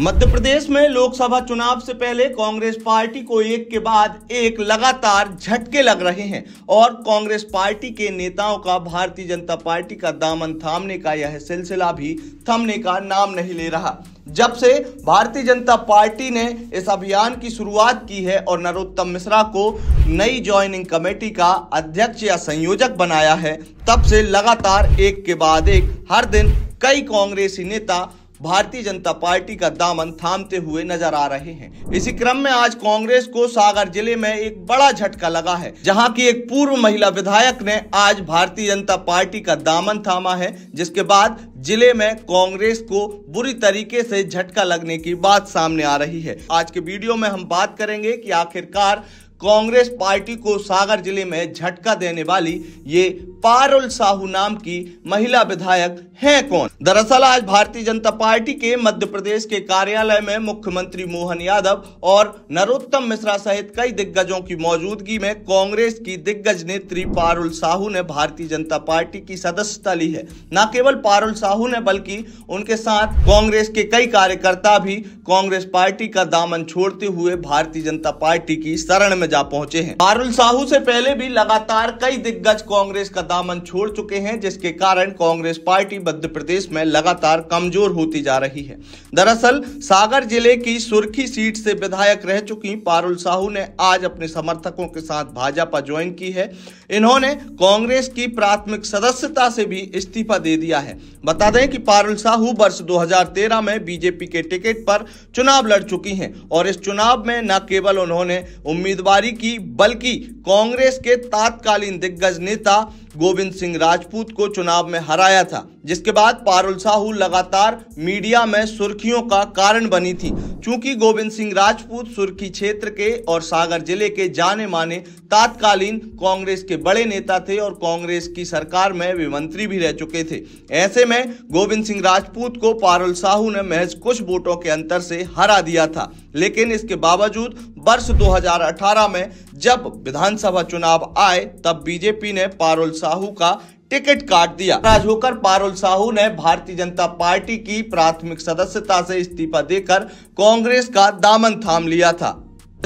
मध्य प्रदेश में लोकसभा चुनाव से पहले कांग्रेस पार्टी को एक के बाद एक लगातार झटके लग रहे हैं और कांग्रेस पार्टी के नेताओं का भारतीय जनता पार्टी का दामन थामने का यह सिलसिला भी थमने का नाम नहीं ले रहा जब से भारतीय जनता पार्टी ने इस अभियान की शुरुआत की है और नरोत्तम मिश्रा को नई ज्वाइनिंग कमेटी का अध्यक्ष या संयोजक बनाया है तब से लगातार एक के बाद एक हर दिन कई कांग्रेसी नेता भारतीय जनता पार्टी का दामन थामते हुए नजर आ रहे हैं इसी क्रम में आज कांग्रेस को सागर जिले में एक बड़ा झटका लगा है जहां की एक पूर्व महिला विधायक ने आज भारतीय जनता पार्टी का दामन थामा है जिसके बाद जिले में कांग्रेस को बुरी तरीके से झटका लगने की बात सामने आ रही है आज के वीडियो में हम बात करेंगे की आखिरकार कांग्रेस पार्टी को सागर जिले में झटका देने वाली ये पारुल साहू नाम की महिला विधायक हैं कौन दरअसल आज भारतीय जनता पार्टी के मध्य प्रदेश के कार्यालय में मुख्यमंत्री मोहन यादव और नरोत्तम मिश्रा सहित कई दिग्गजों की मौजूदगी में कांग्रेस की दिग्गज नेत्री पारुल साहू ने भारतीय जनता पार्टी की सदस्यता ली है न केवल पारुल साहू ने बल्कि उनके साथ कांग्रेस के कई कार्यकर्ता भी कांग्रेस पार्टी का दामन छोड़ते हुए भारतीय जनता पार्टी की शरण में में जा पहुंचे हैं पारुल साहू से पहले भी लगातार कई दिग्गज कांग्रेस का दामन छोड़ चुके हैं जिसके कारण कांग्रेस पार्टी मध्य प्रदेश में लगातार कमजोर होती जा रही है दरअसल सागर जिले की सुर्खी सीट से विधायक रह चुकी पारुल साहू ने आज अपने समर्थकों के साथ भाजपा ज्वाइन की है इन्होंने कांग्रेस की प्राथमिक सदस्यता से भी इस्तीफा दे दिया है बता दें कि पारुल साहू वर्ष 2013 में बीजेपी के टिकट पर चुनाव लड़ चुकी हैं और इस चुनाव में न केवल उन्होंने उम्मीदवार गिरफ्तारी की बल्कि कांग्रेस के तात्कालीन दिग्गज नेता गोविंद सिंह राजपूत को चुनाव में हराया था जिसके बाद पारुल साहू लगातार मीडिया में सुर्खियों का कारण बनी थी क्योंकि गोविंद सिंह राजपूत सुर्खी क्षेत्र के और सागर जिले के जाने माने तात्कालीन कांग्रेस के बड़े नेता थे और कांग्रेस की सरकार में वे मंत्री भी रह चुके थे ऐसे में गोविंद सिंह राजपूत को पारुल साहू ने महज कुछ वोटों के अंतर से हरा दिया था लेकिन इसके बावजूद वर्ष 2018 में जब विधानसभा चुनाव आए तब बीजेपी ने पारुल साहू का टिकट काट दिया नाराज होकर पारुल साहू ने भारतीय जनता पार्टी की प्राथमिक सदस्यता से इस्तीफा देकर कांग्रेस का दामन थाम लिया था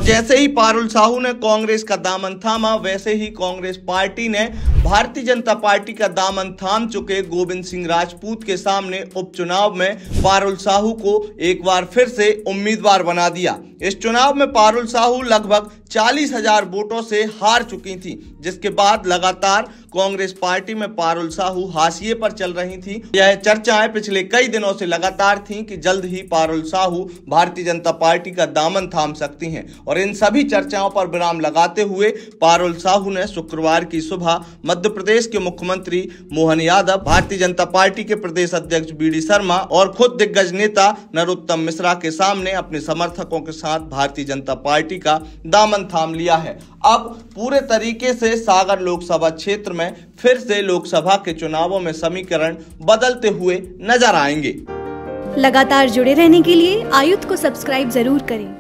जैसे ही पारुल साहू ने कांग्रेस का दामन थामा वैसे ही कांग्रेस पार्टी ने भारतीय जनता पार्टी का दामन थाम चुके गोविंद सिंह राजपूत के सामने उपचुनाव में पारुल साहू को एक बार फिर से उम्मीदवार बना दिया इस चुनाव में पारुल साहू लगभग चालीस हजार वोटों से हार चुकी थी जिसके बाद लगातार कांग्रेस पार्टी में पारुल साहू हाशिए पर चल रही थी यह चर्चाएं पिछले कई दिनों से लगातार थी कि जल्द ही पारुल साहू भारतीय जनता पार्टी का दामन थाम सकती हैं और इन सभी चर्चाओं पर विराम लगाते हुए पारुल साहू ने शुक्रवार की सुबह मध्य प्रदेश के मुख्यमंत्री मोहन यादव भारतीय जनता पार्टी के प्रदेश अध्यक्ष बी डी शर्मा और खुद दिग्गज नेता नरोत्तम मिश्रा के सामने अपने समर्थकों के साथ भारतीय जनता पार्टी का दामन आंदोलन थाम लिया है अब पूरे तरीके से सागर लोकसभा क्षेत्र में फिर से लोकसभा के चुनावों में समीकरण बदलते हुए नजर आएंगे लगातार जुड़े रहने के लिए आयुक्त को सब्सक्राइब जरूर करें